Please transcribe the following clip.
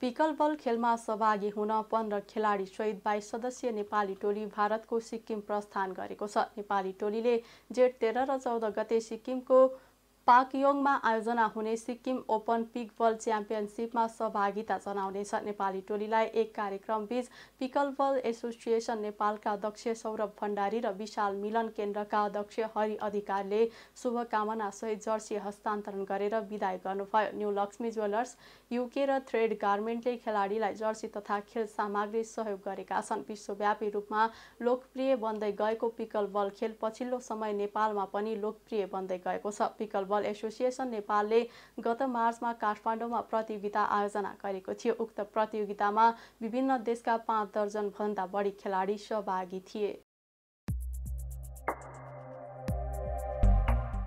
pickle बल खेलमा सहभागी हुन पन्ध्र खेलाडी सहित बाइस सदस्यीय नेपाली टोली भारतको सिक्किम प्रस्थान गरेको छ नेपाली टोलीले जेठ तेह्र र चौध गते सिक्किमको पाकयोङमा आयोजना हुने सिक्किम ओपन पिकबल च्याम्पियनसिपमा सहभागिता जनाउनेछ नेपाली टोलीलाई एक कार्यक्रम बीच पिकलबल एसोसिएसन नेपालका अध्यक्ष सौरभ भण्डारी र विशाल मिलन केन्द्रका अध्यक्ष हरि अधिकारले शुभकामनासहित जर्सी हस्तान्तरण गरेर विदाय गर्नुभयो न्यू लक्ष्मी ज्वेलर्स युके र थ्रेड गार्मेन्टले खेलाडीलाई जर्सी तथा खेल सामग्री सहयोग गरेका छन् विश्वव्यापी रूपमा लोकप्रिय बन्दै गएको पिकलबल खेल पछिल्लो समय नेपालमा पनि लोकप्रिय बन्दै गएको छ पिकलबल फुटबल एसोसिएसन नेपालले गत मार्चमा काठमाडौँमा प्रतियोगिता आयोजना गरेको थियो उक्त प्रतियोगितामा विभिन्न देशका पाँच दर्जनभन्दा बढी खेलाडी सहभागी थिए